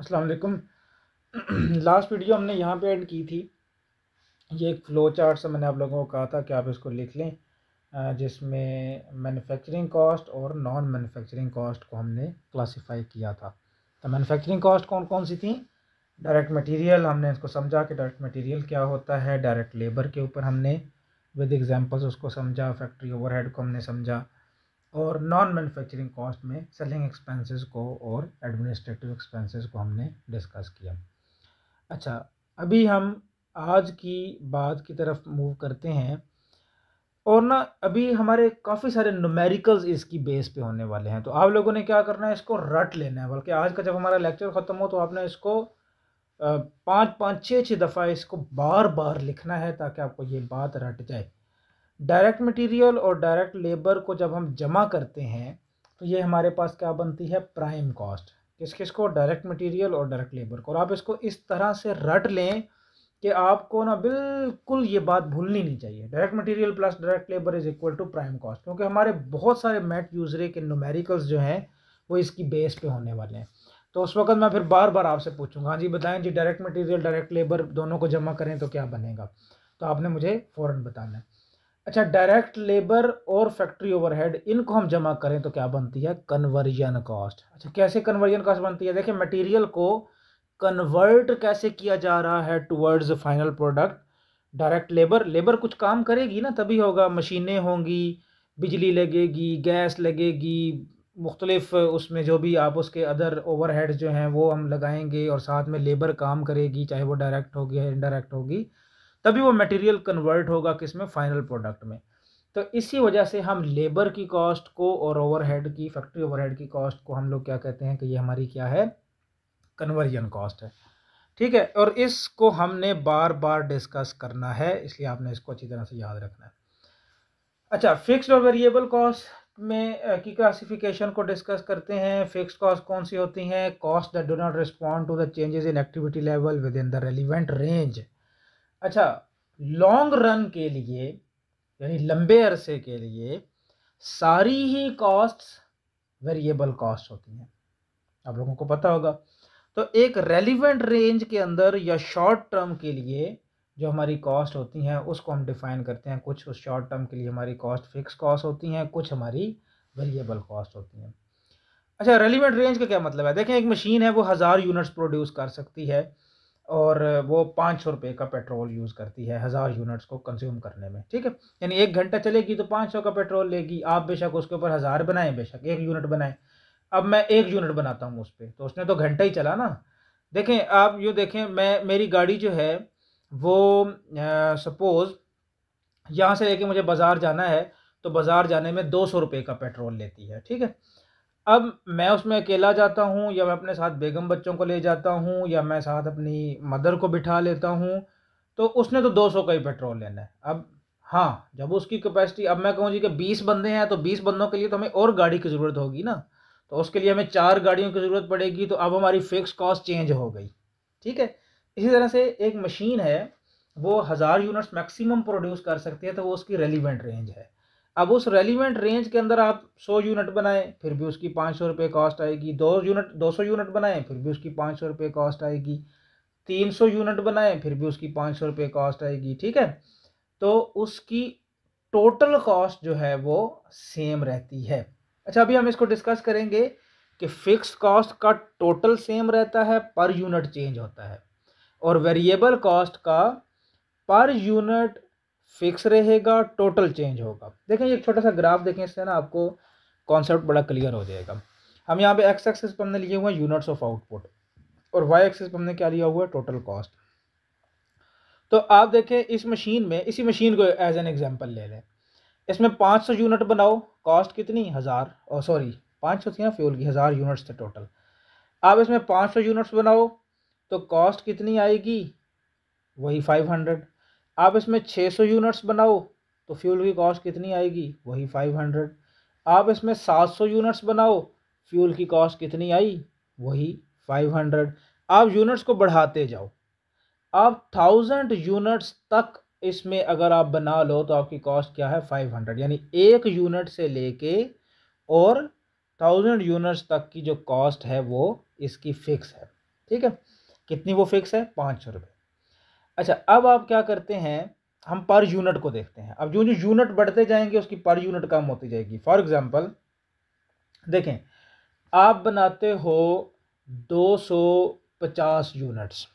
अस्सलाम वालेकुम last video हमने यहाँ पे ऐड की थी ये एक फ्लो चार्ट से मैंने आप लोगों को कहा था कि आप इसको लिख लें जिसमें मैन्युफैक्चरिंग कॉस्ट और नॉन मैन्युफैक्चरिंग कॉस्ट को हमने क्लासिफाई किया था तो मैन्युफैक्चरिंग कॉस्ट कौन कौन सी थी डायरेक्ट मटेरियल हमने इसको समझा कि डायरेक्ट मटेरियल क्या होता है डायरेक्ट लेबर के ऊपर हमने विद एग्जाम्पल्स उसको समझा फैक्ट्री ओवरहेड को हमने समझा और नॉन मैन्युफैक्चरिंग कॉस्ट में सेलिंग एक्सपेंसेस को और एडमिनिस्ट्रेटिव एक्सपेंसेस को हमने डिस्कस किया अच्छा अभी हम आज की बात की तरफ मूव करते हैं और ना अभी हमारे काफ़ी सारे नुमेरिकल्स इसकी बेस पे होने वाले हैं तो आप लोगों ने क्या करना है इसको रट लेना है बल्कि आज का जब हमारा लेक्चर ख़त्म हो तो आपने इसको पाँच पाँच छः छः दफ़ा इसको बार बार लिखना है ताकि आपको ये बात रट जाए डायरेक्ट मटेरियल और डायरेक्ट लेबर को जब हम जमा करते हैं तो ये हमारे पास क्या बनती है प्राइम कॉस्ट किस किस को डायरेक्ट मटेरियल और डायरेक्ट लेबर को और आप इसको इस तरह से रट लें कि आपको ना बिल्कुल ये बात भूलनी नहीं चाहिए direct material plus direct labour is equal to prime cost क्योंकि हमारे बहुत सारे मैट यूजरे के नोमेरिकल्स जो हैं वो इसकी बेस पे होने वाले हैं तो उस वक्त मैं फिर बार बार आपसे पूछूंगा हाँ जी बताएं जी डायरेक्ट मटेरियल डायरेक्ट लेबर दोनों को जमा करें तो क्या बनेगा तो आपने मुझे फ़ौरन बताना है अच्छा डायरेक्ट लेबर और फैक्ट्री ओवरहेड इनको हम जमा करें तो क्या बनती है कन्वर्जन कॉस्ट अच्छा कैसे कन्वर्जन कॉस्ट बनती है देखिए मटेरियल को कन्वर्ट कैसे किया जा रहा है towards final product direct labour labour कुछ काम करेगी ना तभी होगा मशीनें होंगी बिजली लगेगी गैस लगेगी मुख्तलिफ उसमें जो भी आप उसके अदर ओवरहेड्स जो हैं वो हम लगाएंगे और साथ में लेबर काम करेगी चाहे वो डायरेक्ट होगी या इनडायरेक्ट होगी तभी वो मटेरियल कन्वर्ट होगा किस में फाइनल प्रोडक्ट में तो इसी वजह से हम लेबर की कॉस्ट को और ओवरहेड की फैक्ट्री ओवरहेड की कॉस्ट को हम लोग क्या कहते हैं कि ये हमारी क्या है कन्वर्जन कॉस्ट है ठीक है और इसको हमने बार बार डिस्कस करना है इसलिए आपने इसको अच्छी तरह से याद रखना है अच्छा फिक्स्ड और वेरिएबल कॉस्ट में की क्लासिफिकेशन को डिस्कस करते हैं फिक्स्ड कॉस्ट कौन सी होती हैं cost that do not respond to the changes in activity level within the relevant range अच्छा लॉन्ग रन के लिए यानी लंबे अरसे के लिए सारी ही कॉस्ट वेरिएबल कॉस्ट होती हैं आप लोगों को पता होगा तो एक रेलिवेंट रेंज के अंदर या शॉर्ट टर्म के लिए जो हमारी कॉस्ट होती हैं उसको हम डिफ़ाइन करते हैं कुछ उस शॉर्ट टर्म के लिए हमारी कॉस्ट फिक्स कॉस्ट होती हैं कुछ हमारी वेरिएबल कॉस्ट होती हैं अच्छा रेलिवेंट रेंज का क्या मतलब है देखें एक मशीन है वो हज़ार यूनिट्स प्रोड्यूस कर सकती है और वो पाँच सौ रुपये का पेट्रोल यूज़ करती है हज़ार यूनिट्स को कंज्यूम करने में ठीक है यानी एक घंटा चलेगी तो पाँच सौ का पेट्रोल लेगी आप बेशक उसके ऊपर हज़ार बनाएं बेशक एक यूनिट बनाएं अब मैं एक यूनिट बनाता हूँ उस पर तो उसने तो घंटा ही चला ना देखें आप यूँ देखें मैं मेरी गाड़ी जो है वो सपोज़ यहाँ से लेके मुझे बाज़ार जाना है तो बाज़ार जाने में दो सौ रुपये का पेट्रोल लेती है ठीक है अब मैं उसमें अकेला जाता हूँ या मैं अपने साथ बेगम बच्चों को ले जाता हूँ या मैं साथ अपनी मदर को बिठा लेता हूँ तो उसने तो 200 का ही पेट्रोल लेना है अब हाँ जब उसकी कैपेसिटी अब मैं कहूँ जी कि 20 बंदे हैं तो 20 बंदों के लिए तो हमें और गाड़ी की ज़रूरत होगी ना तो उसके लिए हमें चार गाड़ियों की ज़रूरत पड़ेगी तो अब हमारी फ़िक्स कॉस्ट चेंज हो गई ठीक है इसी तरह से एक मशीन है वो हज़ार यूनिट्स मैक्सिमम प्रोड्यूस कर सकती है तो वो उसकी रेलिवेंट रेंज है अब उस रेलिवेंट रेंज के अंदर आप सौ यूनिट बनाएं फिर भी उसकी पाँच सौ रुपये कॉस्ट आएगी दो यूनिट दो सौ यूनिट बनाएं फिर भी उसकी पाँच सौ रुपये कॉस्ट आएगी तीन सौ यूनिट बनाएं फिर भी उसकी पाँच सौ रुपये कॉस्ट आएगी ठीक है तो उसकी टोटल कॉस्ट जो है वो सेम रहती है अच्छा अभी हम इसको डिस्कस करेंगे कि फिक्स कॉस्ट का टोटल सेम रहता है पर यूनिट चेंज होता है और वेरिएबल कॉस्ट का पर यूनिट फिक्स रहेगा टोटल चेंज होगा देखें एक छोटा सा ग्राफ देखें इससे ना आपको कॉन्सेप्ट बड़ा क्लियर हो जाएगा हम यहाँ पे एक्स एक्सेस पर हमने लिए हुए हैं यूनिट्स ऑफ आउटपुट और वाई एक्सेस पर हमने क्या लिया हुआ है टोटल कॉस्ट तो आप देखें इस मशीन में इसी मशीन को एज एन एग्जाम्पल ले लें इसमें पाँच सौ यूनिट बनाओ कॉस्ट कितनी हज़ार और सॉरी पाँच सौ थी ना फ्यूल की हज़ार यूनिट्स थे टोटल आप इसमें पाँच सौ यूनिट्स बनाओ तो कॉस्ट कितनी आएगी वही फाइव हंड्रेड आप इसमें 600 यूनिट्स बनाओ तो फ्यूल की कॉस्ट कितनी आएगी वही 500 आप इसमें 700 यूनिट्स बनाओ फ्यूल की कॉस्ट कितनी आई वही 500 आप यूनिट्स को बढ़ाते जाओ आप थाउजेंड यूनिट्स तक इसमें अगर आप बना लो तो आपकी कॉस्ट क्या है फाइव हंड्रेड यानी एक यूनिट से लेके और थाउजेंड यूनिट्स तक की जो कॉस्ट है वो इसकी फ़िक्स है ठीक है कितनी वो फिक्स है पाँच सौ रुपये अच्छा अब आप क्या करते हैं हम पर यूनिट को देखते हैं अब जो जो यूनिट बढ़ते जाएंगे उसकी पर यूनिट कम होती जाएगी फॉर एग्ज़ाम्पल देखें आप बनाते हो 250 यूनिट्स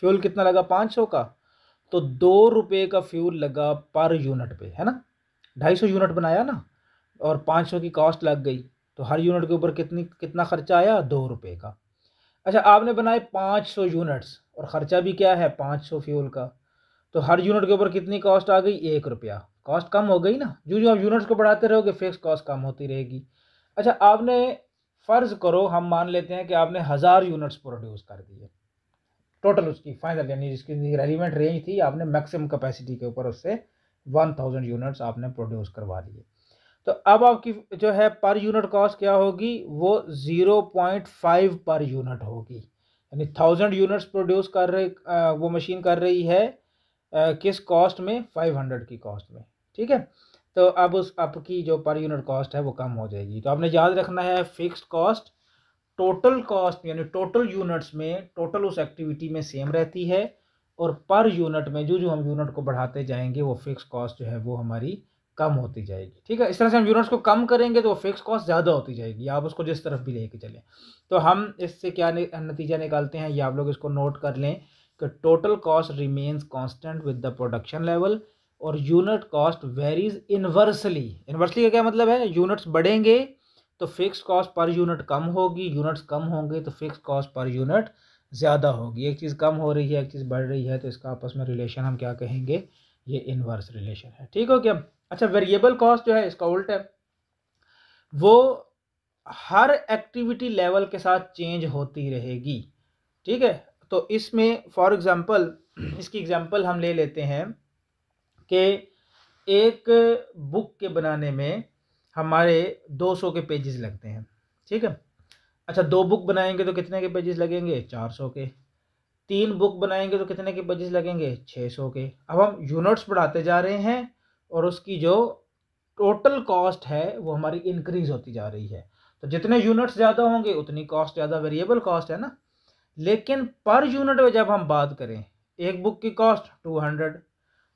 फ्यूल कितना लगा 500 का तो दो रुपये का फ्यूल लगा पर यूनिट पे है ना ढाई सौ यूनिट बनाया ना और पाँच सौ की कॉस्ट लग गई तो हर यूनिट के ऊपर कितनी कितना खर्चा आया दो रुपये का अच्छा आपने बनाए पाँच सौ यूनिट्स और ख़र्चा भी क्या है पाँच सौ फ्यूल का तो हर यूनिट के ऊपर कितनी कॉस्ट आ गई एक रुपया कॉस्ट कम हो गई ना जो जो आप यूनिट्स को बढ़ाते रहोगे फिक्स कॉस्ट कम होती रहेगी अच्छा आपने फ़र्ज़ करो हम मान लेते हैं कि आपने हज़ार यूनिट्स प्रोड्यूस कर दिए टोटल उसकी फाइनल यानी जिसकी रेलिवेंट रेंज थी आपने मैक्सिमम कैपेसिटी के ऊपर उससे वन थाउजेंड यूनिट्स आपने प्रोड्यूस करवा दिए तो अब आपकी जो है पर यूनिट कॉस्ट क्या होगी वो zero point five per unit होगी यानी थाउजेंड यूनिट्स प्रोड्यूस कर रहे वो मशीन कर रही है किस कॉस्ट में फाइव हंड्रेड की कॉस्ट में ठीक है तो अब उस आपकी जो पर यूनिट कॉस्ट है वो कम हो जाएगी तो आपने याद रखना है फ़िक्स कॉस्ट टोटल कॉस्ट यानी टोटल यूनिट्स में टोटल उस एक्टिविटी में सेम रहती है और पर यूनिट में जो जो हम यूनिट को बढ़ाते जाएंगे वो फिक्स कॉस्ट जो है वो हमारी कम होती जाएगी ठीक है इस तरह से हम यूनिट्स को कम करेंगे तो वो फिक्स कॉस्ट ज़्यादा होती जाएगी आप उसको जिस तरफ भी लेके चलें तो हम इससे क्या नतीजा निकालते हैं ये आप लोग इसको नोट कर लें कि total cost remains constant with the production level और unit cost varies inversely inversely का क्या मतलब है यूनिट्स बढ़ेंगे तो फिक्स कॉस्ट पर यूनिट कम होगी यूनिट्स कम होंगे तो फिक्स कॉस्ट पर यूनिट ज़्यादा होगी एक चीज़ कम हो रही है एक चीज़ बढ़ रही है तो इसका आपस में रिलेशन हम क्या कहेंगे ये इन्वर्स रिलेशन है ठीक हो क्या अच्छा वेरिएबल कॉस्ट जो है इसका उल्ट है वो हर एक्टिविटी लेवल के साथ चेंज होती रहेगी ठीक है तो इसमें फॉर एग्ज़ाम्पल इसकी एग्ज़ाम्पल हम ले लेते हैं कि एक बुक के बनाने में हमारे 200 के पेजेस लगते हैं ठीक है अच्छा दो बुक बनाएंगे तो कितने के पेजेस लगेंगे 400 के तीन बुक बनाएंगे तो कितने के पेजेस लगेंगे 600 के अब हम यूनिट्स बढ़ाते जा रहे हैं और उसकी जो टोटल कॉस्ट है वो हमारी इंक्रीज होती जा रही है तो जितने यूनिट्स ज़्यादा होंगे उतनी कॉस्ट ज़्यादा वेरिएबल कॉस्ट है ना लेकिन पर यूनिट में जब हम बात करें एक बुक की कॉस्ट टू हंड्रेड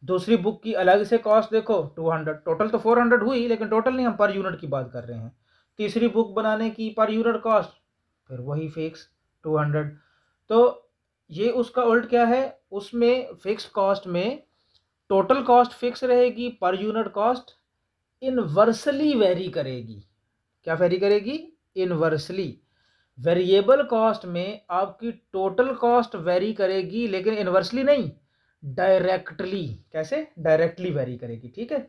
दूसरी बुक की अलग से कॉस्ट देखो टू हंड्रेड टोटल तो फोर हंड्रेड हुई लेकिन टोटल नहीं हम पर यूनिट की बात कर रहे हैं तीसरी बुक बनाने की पर यूनिट कॉस्ट फिर वही फिक्स टू हंड्रेड तो ये उसका उल्ट क्या है उसमें फिक्स कॉस्ट में टोटल कॉस्ट फिक्स रहेगी per unit cost inversely very करेगी क्या वेरी करेगी इनवर्सली वेरिएबल कॉस्ट में आपकी टोटल कॉस्ट वेरी करेगी लेकिन इनवर्सली नहीं डायरेक्टली कैसे डायरेक्टली वेरी करेगी ठीक है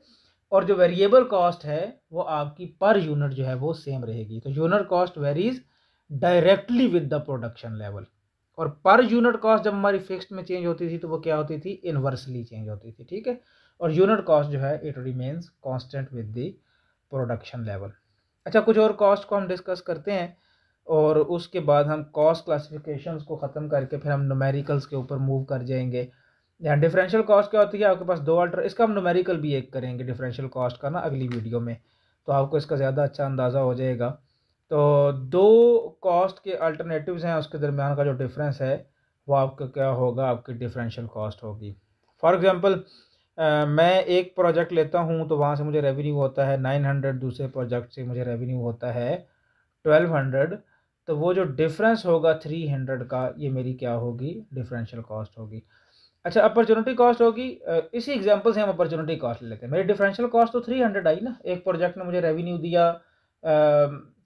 और जो वेरिएबल कॉस्ट है वो आपकी पर यूनिट जो है वो सेम रहेगी तो unit cost varies directly with the production level और पर यूनिट कॉस्ट जब हमारी फिक्स्ड में चेंज होती थी तो वो क्या होती थी इनवर्सली चेंज होती थी ठीक है और यूनिट कॉस्ट जो है it remains constant with the production level अच्छा कुछ और कॉस्ट को हम डिस्कस करते हैं और उसके बाद हम कॉस्ट क्लासिफिकेशन को ख़त्म करके फिर हम नोमेरिकल्स के ऊपर मूव कर जाएंगे या डिफरेंशियल कॉस्ट क्या होती है आपके पास दो अल्टर इसका हम नोमेरिकल भी एक करेंगे डिफरेंशियल कॉस्ट का ना अगली वीडियो में तो आपको इसका ज़्यादा अच्छा अंदाज़ा हो जाएगा तो दो कॉस्ट के अल्टरनेटिव्स हैं उसके दरमियान का जो डिफरेंस है वो आपका क्या होगा आपकी डिफरेंशियल कॉस्ट होगी फॉर एग्ज़ाम्पल मैं एक प्रोजेक्ट लेता हूँ तो वहाँ से मुझे रेवेन्यू होता है नाइन हंड्रेड दूसरे प्रोजेक्ट से मुझे रेवेन्यू होता है ट्वेल्व हंड्रेड तो वो जो डिफरेंस होगा थ्री हंड्रेड का ये मेरी क्या होगी डिफरेंशियल कॉस्ट होगी अच्छा अपॉर्चुनिटी कॉस्ट होगी इसी एग्जाम्पल से हम अपॉर्चुनिटी कॉस्ट लेते हैं मेरी डिफरेंशियल कॉस्ट तो थ्री हंड्रेड आई ना एक प्रोजेक्ट ने मुझे रेवेन्यू दिया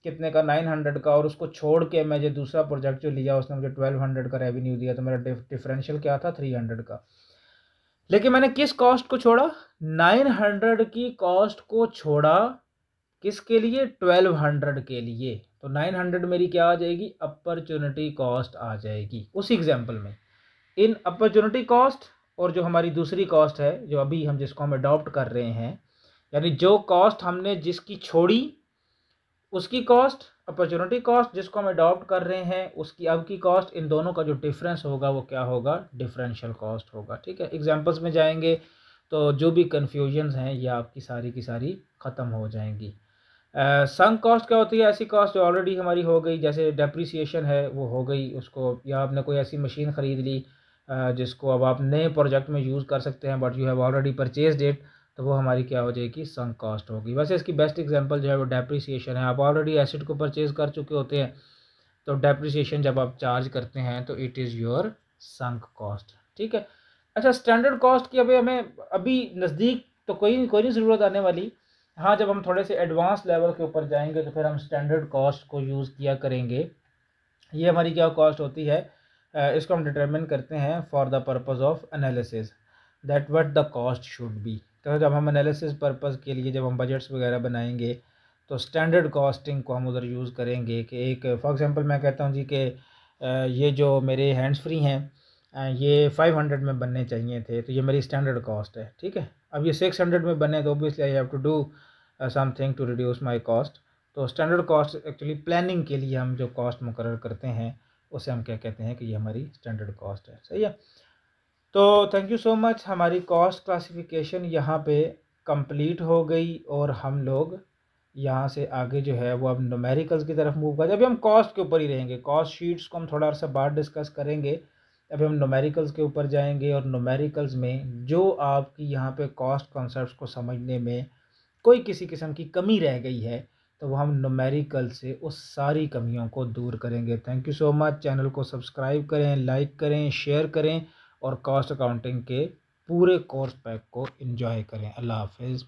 कितने का नाइन हंड्रेड का और उसको छोड़ के मैं जो दूसरा प्रोजेक्ट जो लिया उसने मुझे ट्वेल्व हंड्रेड का रेवेन्यू दिया तो मेरा डिफरेंशियल क्या था थ्री हंड्रेड का लेकिन मैंने किस कॉस्ट को छोड़ा नाइन हंड्रेड की कॉस्ट को छोड़ा किसके लिए ट्वेल्व हंड्रेड के लिए तो नाइन हंड्रेड मेरी क्या आ जाएगी अपॉर्चुनिटी कॉस्ट आ जाएगी उसी एग्जाम्पल में इन अपॉर्चुनिटी कॉस्ट और जो हमारी दूसरी कॉस्ट है जो अभी हम जिसको हम अडॉप्ट कर रहे हैं यानी जो कॉस्ट हमने जिसकी छोड़ी उसकी कॉस्ट अपॉर्चुनिटी कॉस्ट जिसको हम अडॉप्ट कर रहे हैं उसकी अब की कॉस्ट इन दोनों का जो डिफरेंस होगा वो क्या होगा डिफरेंशियल कॉस्ट होगा ठीक है एग्जांपल्स में जाएंगे तो जो भी कन्फ्यूजन्स हैं ये आपकी सारी की सारी ख़त्म हो जाएंगी संग कॉस्ट क्या होती है ऐसी कॉस्ट जो ऑलरेडी हमारी हो गई जैसे डेप्रिसिएशन है वो हो गई उसको या आपने कोई ऐसी मशीन ख़रीद ली जिसको अब आप नए प्रोजेक्ट में यूज़ कर सकते हैं but you have already purchase that तो वो हमारी क्या हो जाएगी सन कॉस्ट होगी वैसे इसकी बेस्ट एग्जांपल जो है वो डेप्रिसिएशन है आप ऑलरेडी एसेट को परचेज कर चुके होते हैं तो डेप्रिसिएशन जब आप चार्ज करते हैं तो it is your sunk cost ठीक है अच्छा स्टैंडर्ड कॉस्ट की अभी हमें अभी नज़दीक तो कोई कोई नहीं ज़रूरत आने वाली हाँ जब हम थोड़े से एडवांस लेवल के ऊपर जाएंगे तो फिर हम स्टैंडर्ड कॉस्ट को यूज़ किया करेंगे ये हमारी क्या कॉस्ट होती है इसको हम डिटरमिन करते हैं for the purpose of analysis that what the cost should be तो जब हम एनालिसिस पर्पज़ के लिए जब हम बजट्स वगैरह बनाएंगे तो स्टैंडर्ड कॉस्टिंग को हम उधर यूज़ करेंगे कि एक फॉर एग्ज़ाम्पल मैं कहता हूँ जी कि ये जो मेरे हैंड्स फ्री हैं ये फ़ाइव हंड्रेड में बनने चाहिए थे तो ये मेरी स्टैंडर्ड कॉस्ट है ठीक है अब ये सिक्स हंड्रेड में बने तो obviously I have to do something to reduce my cost तो स्टैंडर्ड कॉस्ट एक्चुअली प्लानिंग के लिए हम जो कॉस्ट मुकर करते हैं उसे हम क्या कहते हैं कि ये हमारी स्टैंडर्ड कॉस्ट है सही है तो थैंक यू सो मच हमारी कॉस्ट क्लासिफिकेशन यहाँ पे कंप्लीट हो गई और हम लोग यहाँ से आगे जो है वो अब नोमेरिकल्स की तरफ मूव कर अभी हम कॉस्ट के ऊपर ही रहेंगे कॉस्ट शीट्स को हम थोड़ा सा बाहर डिस्कस करेंगे अभी हम नोमेरिकल्स के ऊपर जाएंगे और नोमेरिकल्स में जो आपकी यहाँ पे कॉस्ट कॉन्सेप्ट को समझने में कोई किसी किस्म की कमी रह गई है तो वह हम नोमेरिकल से उस सारी कमियों को दूर करेंगे thank you so much channel को सब्सक्राइब करें लाइक करें शेयर करें और कॉस्ट अकाउंटिंग के पूरे कोर्स पैक को इन्जॉय करें अल्लाह हाफिज़